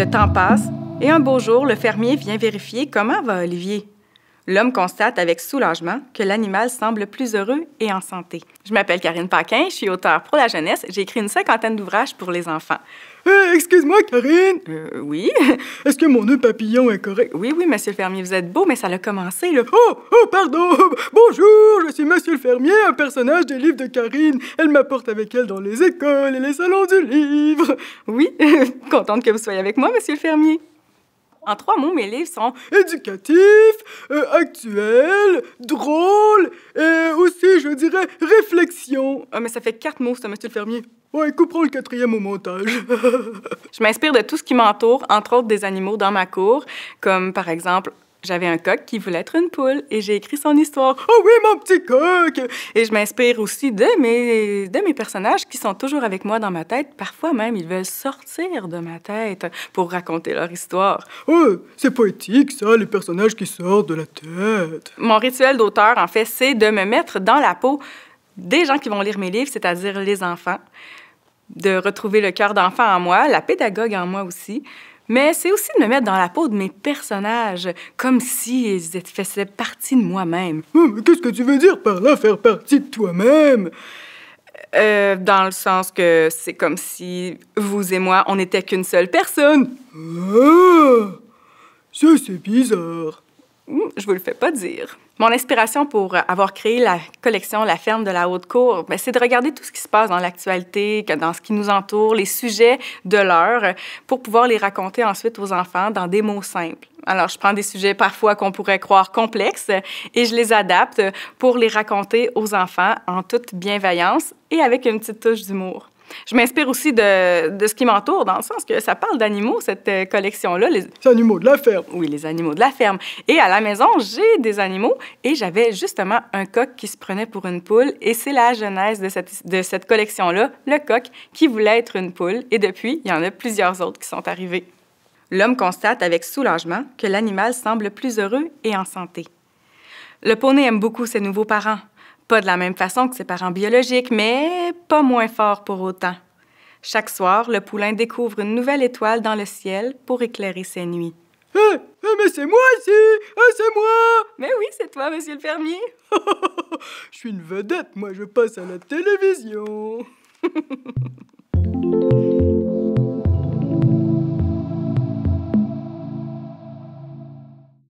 Le temps passe et un beau jour, le fermier vient vérifier comment va Olivier. L'homme constate avec soulagement que l'animal semble plus heureux et en santé. Je m'appelle Karine Paquin, je suis auteure pour la jeunesse. J'ai écrit une cinquantaine d'ouvrages pour les enfants. Euh, excuse-moi, Karine! Euh, oui? Est-ce que mon nœud papillon est correct? Oui, oui, monsieur le fermier, vous êtes beau, mais ça a commencé, Oh, oh, pardon! Bonjour, je suis monsieur le fermier, un personnage des livres de Karine. Elle m'apporte avec elle dans les écoles et les salons du livre. Oui, contente que vous soyez avec moi, monsieur le fermier. En trois mots, mes livres sont éducatifs, euh, actuels, drôles et euh, aussi, je dirais, réflexion. Ah, mais ça fait quatre mots, ça, monsieur le fermier. Ouais, couperons le quatrième au montage. je m'inspire de tout ce qui m'entoure, entre autres des animaux dans ma cour, comme par exemple j'avais un coq qui voulait être une poule et j'ai écrit son histoire. Oh oui, mon petit coq! Et je m'inspire aussi de mes, de mes personnages qui sont toujours avec moi dans ma tête. Parfois même, ils veulent sortir de ma tête pour raconter leur histoire. Oh, c'est poétique, ça, les personnages qui sortent de la tête. Mon rituel d'auteur, en fait, c'est de me mettre dans la peau des gens qui vont lire mes livres, c'est-à-dire les enfants, de retrouver le cœur d'enfant en moi, la pédagogue en moi aussi, mais c'est aussi de me mettre dans la peau de mes personnages, comme si ils faisaient partie de moi-même. Oh, qu'est-ce que tu veux dire par là, faire partie de toi-même? Euh, dans le sens que c'est comme si vous et moi, on n'était qu'une seule personne. Ah! Ça, c'est bizarre. Hmm, je vous le fais pas dire. Mon inspiration pour euh, avoir créé la collection La ferme de la haute cour, ben, c'est de regarder tout ce qui se passe dans l'actualité, dans ce qui nous entoure, les sujets de l'heure, pour pouvoir les raconter ensuite aux enfants dans des mots simples. Alors, je prends des sujets parfois qu'on pourrait croire complexes et je les adapte pour les raconter aux enfants en toute bienveillance et avec une petite touche d'humour. Je m'inspire aussi de, ce qui m'entoure, dans le sens que ça parle d'animaux, cette euh, collection-là. Les... animaux de la ferme. Oui, les animaux de la ferme. Et à la maison, j'ai des animaux et j'avais justement un coq qui se prenait pour une poule. Et c'est la genèse de cette, de cette collection-là, le coq, qui voulait être une poule. Et depuis, il y en a plusieurs autres qui sont arrivés. L'homme constate avec soulagement que l'animal semble plus heureux et en santé. Le poney aime beaucoup ses nouveaux parents. Pas de la même façon que ses parents biologiques, mais pas moins fort pour autant. Chaque soir, le poulain découvre une nouvelle étoile dans le ciel pour éclairer ses nuits. Eh, eh, mais c'est moi ici! Eh, c'est moi! Mais oui, c'est toi, monsieur le fermier! Je suis une vedette, moi je passe à la télévision!